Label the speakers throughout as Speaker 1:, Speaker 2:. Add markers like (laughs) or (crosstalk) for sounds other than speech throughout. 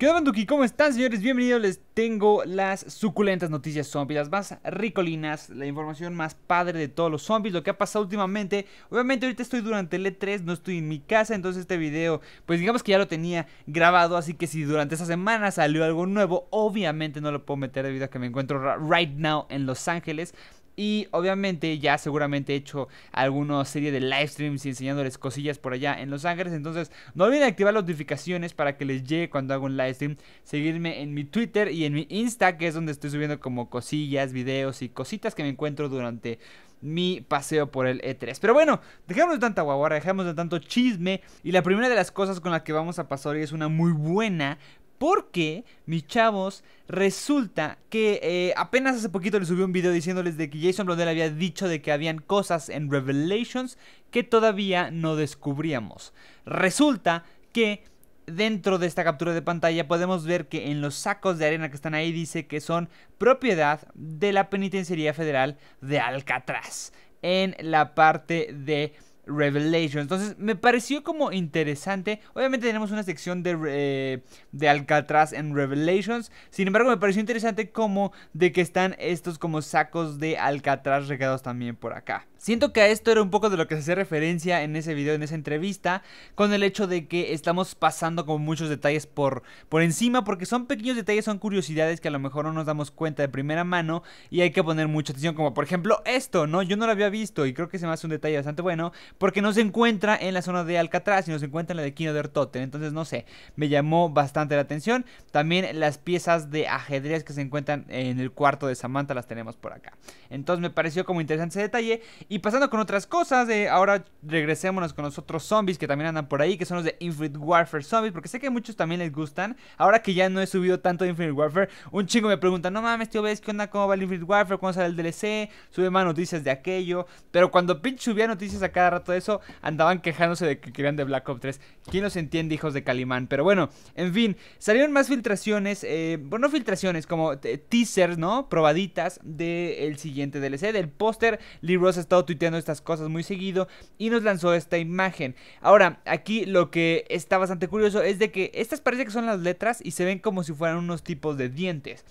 Speaker 1: ¿Qué onda, Banduki? ¿Cómo están, señores? Bienvenidos. Les tengo las suculentas noticias zombies, las más ricolinas, la información más padre de todos los zombies, lo que ha pasado últimamente. Obviamente, ahorita estoy durante el E3, no estoy en mi casa, entonces este video, pues digamos que ya lo tenía grabado. Así que si durante esa semana salió algo nuevo, obviamente no lo puedo meter debido a que me encuentro right now en Los Ángeles. Y obviamente ya seguramente he hecho alguna serie de live streams enseñándoles cosillas por allá en Los Ángeles. Entonces no olviden activar las notificaciones para que les llegue cuando hago un live stream. Seguirme en mi Twitter y en mi Insta, que es donde estoy subiendo como cosillas, videos y cositas que me encuentro durante mi paseo por el E3. Pero bueno, dejemos de tanta guaguara, dejamos de tanto chisme. Y la primera de las cosas con las que vamos a pasar hoy es una muy buena porque, mis chavos, resulta que eh, apenas hace poquito les subí un video diciéndoles de que Jason Blondell había dicho de que habían cosas en Revelations que todavía no descubríamos. Resulta que dentro de esta captura de pantalla podemos ver que en los sacos de arena que están ahí dice que son propiedad de la Penitenciaría Federal de Alcatraz en la parte de Revelation. Entonces me pareció como interesante. Obviamente tenemos una sección de, eh, de Alcatraz en Revelations. Sin embargo me pareció interesante como de que están estos como sacos de Alcatraz regados también por acá. Siento que a esto era un poco de lo que se hace referencia en ese video, en esa entrevista, con el hecho de que estamos pasando como muchos detalles por, por encima, porque son pequeños detalles, son curiosidades que a lo mejor no nos damos cuenta de primera mano y hay que poner mucha atención, como por ejemplo esto, ¿no? Yo no lo había visto y creo que se me hace un detalle bastante bueno, porque no se encuentra en la zona de Alcatraz, sino se encuentra en la de Kino de Ertoten, entonces no sé, me llamó bastante la atención. También las piezas de ajedrez que se encuentran en el cuarto de Samantha las tenemos por acá. Entonces me pareció como interesante ese detalle. Y pasando con otras cosas, eh, ahora regresémonos con los otros zombies que también andan por ahí, que son los de Infinite Warfare Zombies, porque sé que a muchos también les gustan. Ahora que ya no he subido tanto de Infinite Warfare, un chingo me pregunta, no mames, tío, ¿ves Que onda? ¿Cómo va el Infinite Warfare? ¿Cuándo sale el DLC? Sube más noticias de aquello. Pero cuando Pinch subía noticias a cada rato de eso, andaban quejándose de que querían de Black Ops 3. ¿Quién los entiende, hijos de Calimán? Pero bueno, en fin, salieron más filtraciones, eh, bueno, filtraciones, como eh, teasers, ¿no? Probaditas del siguiente DLC, del póster. Libros Estado tuiteando estas cosas muy seguido y nos lanzó esta imagen. Ahora, aquí lo que está bastante curioso es de que estas parece que son las letras y se ven como si fueran unos tipos de dientes.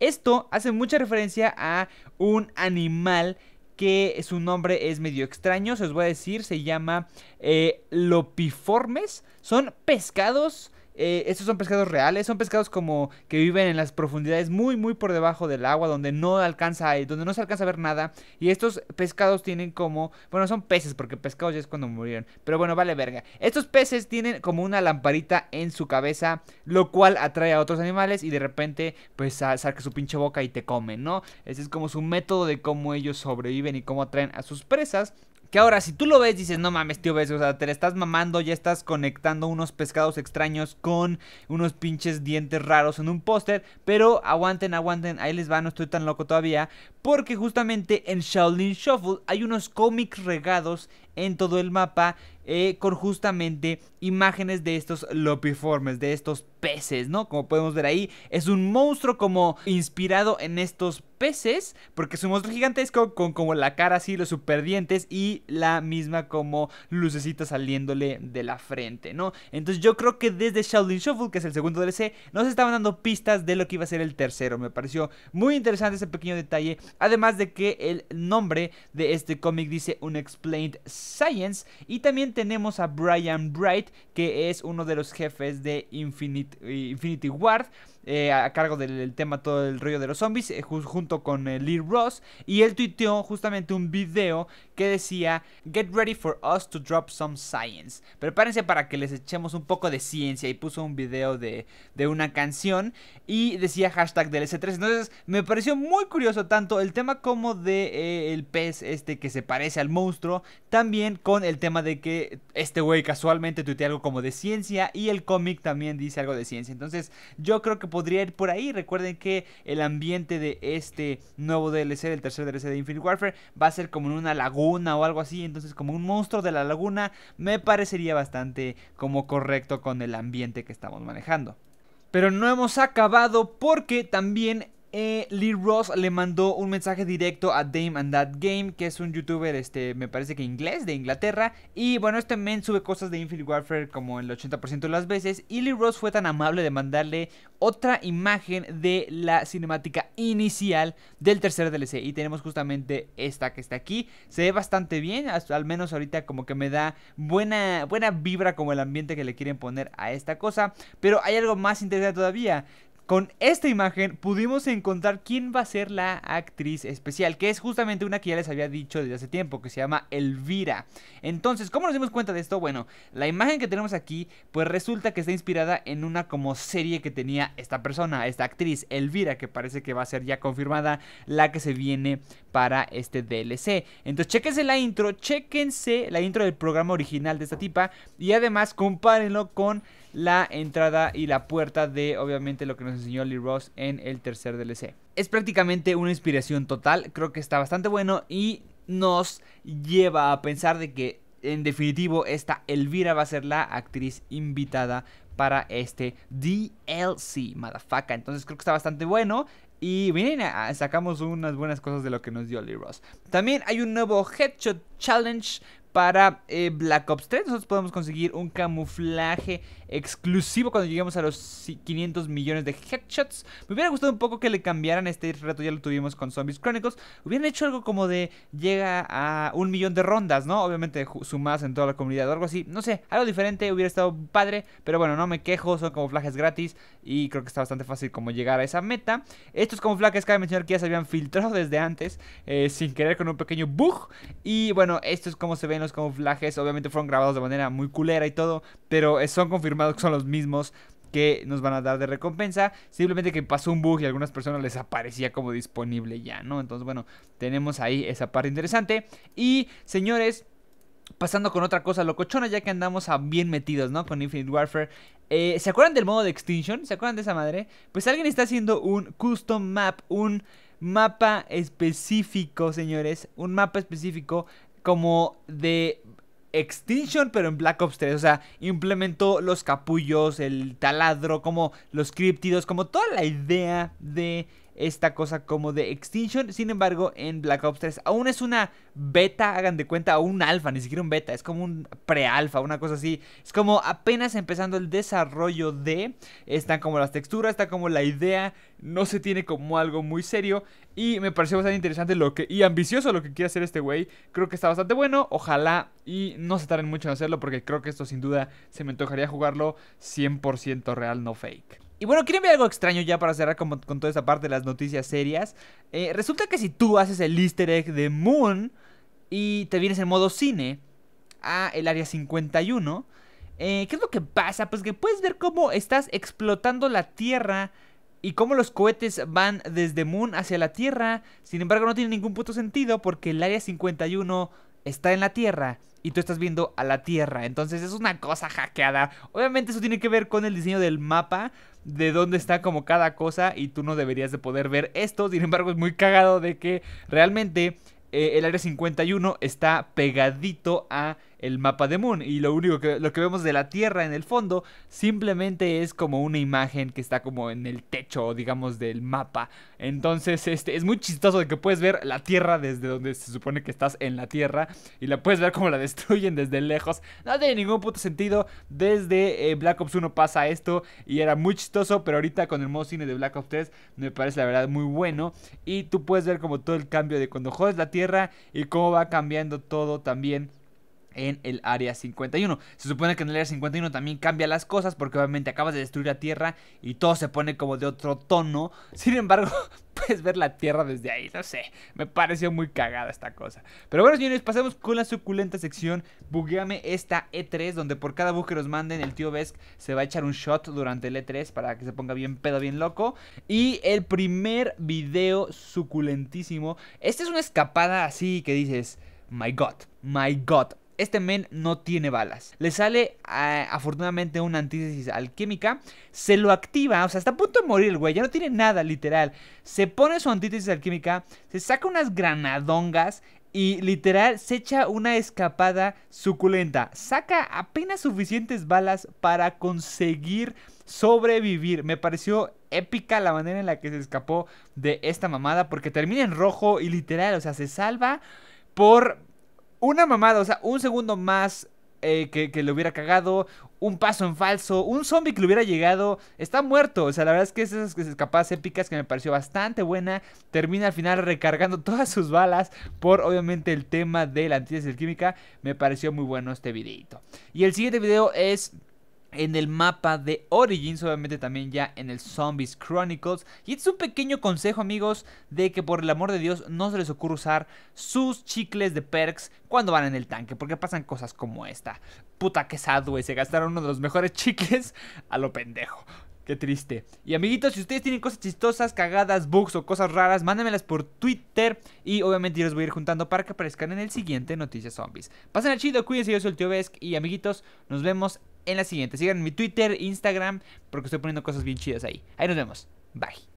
Speaker 1: Esto hace mucha referencia a un animal que su nombre es medio extraño, se os voy a decir, se llama eh, lopiformes. Son pescados eh, estos son pescados reales, son pescados como que viven en las profundidades muy muy por debajo del agua, donde no alcanza, eh, donde no se alcanza a ver nada. Y estos pescados tienen como, bueno, son peces porque pescados ya es cuando murieron, pero bueno, vale verga. Estos peces tienen como una lamparita en su cabeza, lo cual atrae a otros animales y de repente pues saca su pinche boca y te comen, ¿no? Ese es como su método de cómo ellos sobreviven y cómo atraen a sus presas. Que ahora, si tú lo ves, dices, no mames, tío, ves, o sea, te le estás mamando, ya estás conectando unos pescados extraños con unos pinches dientes raros en un póster. Pero aguanten, aguanten, ahí les va, no estoy tan loco todavía. Porque justamente en Shaolin Shuffle hay unos cómics regados en todo el mapa eh, con justamente imágenes de estos lopiformes, de estos peces, ¿no? Como podemos ver ahí, es un monstruo como inspirado en estos peces, porque es un monstruo gigantesco con como la cara así, los superdientes y la misma como lucecita saliéndole de la frente, ¿no? Entonces yo creo que desde Shaolin Shuffle, que es el segundo DLC, nos estaban dando pistas de lo que iba a ser el tercero. Me pareció muy interesante ese pequeño detalle, además de que el nombre de este cómic dice Unexplained Science y también tenemos a Brian Bright, que es uno de los jefes de eh, Infinity Ward. Eh, a cargo del, tema todo el rollo de los zombies, eh, junto con eh, Lee Ross. Y él tuiteó justamente un video que decía: Get ready for us to drop some science. Prepárense para que les echemos un poco de ciencia. Y puso un video de, de una canción y decía hashtag del s 3 Entonces me pareció muy curioso tanto el tema como de el pez este que se parece al monstruo. También con el tema de que este güey casualmente tuitea algo como de ciencia y el cómic también dice algo de ciencia. Entonces yo creo que podría ir por ahí. Recuerden que el ambiente de este nuevo DLC, del tercer DLC de Infinite Warfare, va a ser como en una laguna o algo así. Entonces, como un monstruo de la laguna, me parecería bastante como correcto con el ambiente que estamos manejando. Pero no hemos acabado porque también eh, Lee Ross le mandó un mensaje directo a Dame and That Game, que es un youtuber, este, me parece que inglés, de Inglaterra. Y bueno, este men sube cosas de Infinite Warfare como el 80% de las veces. Y Lee Ross fue tan amable de mandarle otra imagen de la cinemática inicial del tercer DLC. Y tenemos justamente esta que está aquí. Se ve bastante bien, al menos ahorita como que me da buena, buena vibra como el ambiente que le quieren poner a esta cosa. Pero hay algo más interesante todavía. Con esta imagen pudimos encontrar quién va a ser la actriz especial, que es justamente una que ya les había dicho desde hace tiempo, que se llama Elvira. Entonces, ¿cómo nos dimos cuenta de esto? Bueno, la imagen que tenemos aquí, pues resulta que está inspirada en una como serie que tenía esta persona, esta actriz, Elvira, que parece que va a ser ya confirmada la que se viene para este DLC. Entonces, chequense la intro, chequense la intro del programa original de esta tipa y además compárenlo con la entrada y la puerta de obviamente lo que nos enseñó Lee Ross en el tercer DLC. Es prácticamente una inspiración total, creo que está bastante bueno y nos lleva a pensar de que en definitivo esta Elvira va a ser la actriz invitada para este DLC, madafaka. Entonces creo que está bastante bueno. Y miren, sacamos unas buenas cosas de lo que nos dio Lee Ross. También hay un nuevo Headshot Challenge para eh, Black Ops 3. Nosotros podemos conseguir un camuflaje exclusivo cuando lleguemos a los 500 millones de headshots. Me hubiera gustado un poco que le cambiaran este reto, ya lo tuvimos con Zombies Chronicles. Hubieran hecho algo como de llega a un millón de rondas, ¿no? Obviamente sumadas en toda la comunidad o algo así. No sé, algo diferente hubiera estado padre, pero bueno, no me quejo, son camuflajes gratis y creo que está bastante fácil como llegar a esa meta. Estos camuflajes cabe mencionar que ya se habían (laughs) filtrado desde antes, eh, sin querer con un pequeño bug. Y bueno, esto es como se ven como camuflajes obviamente fueron grabados de manera muy culera y todo, pero eh, son confirmados que son los mismos que nos van a dar de recompensa. Simplemente que pasó un bug y a algunas personas les aparecía como disponible ya, ¿no? Entonces, bueno, tenemos ahí esa parte interesante. Y, señores, pasando con otra cosa locochona, ya que andamos a bien metidos, ¿no? Con Infinite Warfare. Eh, ¿Se acuerdan del modo de Extinction? ¿Se acuerdan de esa madre? Pues alguien está haciendo un custom map, un mapa específico, señores. Un mapa específico como de Extinction, pero en Black Ops 3. O sea, implementó los capullos, el taladro, como los críptidos, como toda la idea de esta cosa como de Extinction. Sin embargo, en Black Ops 3 aún es una beta, hagan de cuenta, o un alfa, ni siquiera un beta, es como un pre-alfa, una cosa así. Es como apenas empezando el desarrollo de. Están como las texturas, está como la idea, no se tiene como algo muy serio. Y me pareció bastante interesante lo que, y ambicioso lo que quiere hacer este güey. Creo que está bastante bueno, ojalá y no se tarden mucho en hacerlo, porque creo que esto sin duda se me antojaría jugarlo 100% real, no fake. Y bueno, ¿quieren ver algo extraño ya para cerrar con, con toda esa parte de las noticias serias? Eh, resulta que si tú haces el easter egg de Moon y te vienes en modo cine a el área 51, eh, ¿qué es lo que pasa? Pues que puedes ver cómo estás explotando la Tierra y cómo los cohetes van desde Moon hacia la Tierra. Sin embargo, no tiene ningún puto sentido porque el área 51 está en la Tierra y tú estás viendo a la Tierra. Entonces es una cosa hackeada. Obviamente eso tiene que ver con el diseño del mapa, de dónde está como cada cosa y tú no deberías de poder ver esto. Sin embargo es muy cagado de que realmente eh, el área 51 está pegadito a el mapa de Moon y lo único que, lo que vemos de la Tierra en el fondo simplemente es como una imagen que está como en el techo, digamos, del mapa. Entonces, este es muy chistoso de que puedes ver la Tierra desde donde se supone que estás en la Tierra y la puedes ver como la (laughs) destruyen desde lejos. No tiene ningún puto sentido. Desde eh, Black Ops 1 pasa esto y era muy chistoso, pero ahorita con el modo cine de Black Ops 3 me parece la verdad muy bueno y tú puedes ver como todo el cambio de cuando jodes la Tierra y cómo va cambiando todo también en el área 51. Se supone que en el área 51 también cambia las cosas porque obviamente acabas de destruir la Tierra y todo se pone como de otro tono. Sin embargo, (laughs) puedes ver la Tierra desde ahí, no sé, me pareció muy cagada esta cosa. Pero bueno, señores, pasemos con la suculenta sección Bugueame esta E3, donde por cada bug que nos manden el tío Vesk se va a echar un shot durante el E3 para que se ponga bien pedo, bien loco. Y el primer video suculentísimo, esta es una escapada así que dices, my god, my god, este men no tiene balas. Le sale ah, afortunadamente una antítesis alquímica. Se lo activa. O sea, está a punto de morir el güey. Ya no tiene nada, literal. Se pone su antítesis alquímica. Se saca unas granadongas. Y literal se echa una escapada suculenta. Saca apenas suficientes balas para conseguir sobrevivir. Me pareció épica la manera en la que se escapó de esta mamada. Porque termina en rojo y literal, o sea, se salva por una mamada, o sea, un segundo más eh, que, que, le hubiera cagado, un paso en falso, un zombie que le hubiera llegado, está muerto. O sea, la verdad es que es esas escapadas épicas que me pareció bastante buena. Termina al final recargando (laughs) todas sus balas por obviamente el tema de la antítesis química. Me pareció muy bueno este videito. Y el siguiente video es en el mapa de Origins, obviamente también ya en el Zombies Chronicles. Y es un pequeño consejo, amigos, de que por el amor de Dios no se les ocurra usar sus chicles de perks cuando van en el tanque, porque pasan cosas como esta. Puta que sad, se gastaron uno de los mejores (laughs) chicles a lo pendejo. Qué triste. Y amiguitos, si ustedes tienen cosas chistosas, cagadas, bugs o cosas raras, mándenmelas por Twitter. Y obviamente yo los voy a ir juntando para que aparezcan en el siguiente Noticias Zombies. Pasen al chido, cuídense, yo soy el tío Besk. Y amiguitos, nos vemos en la siguiente. Sigan mi Twitter, Instagram, porque estoy poniendo cosas bien chidas ahí. Ahí nos vemos. Bye.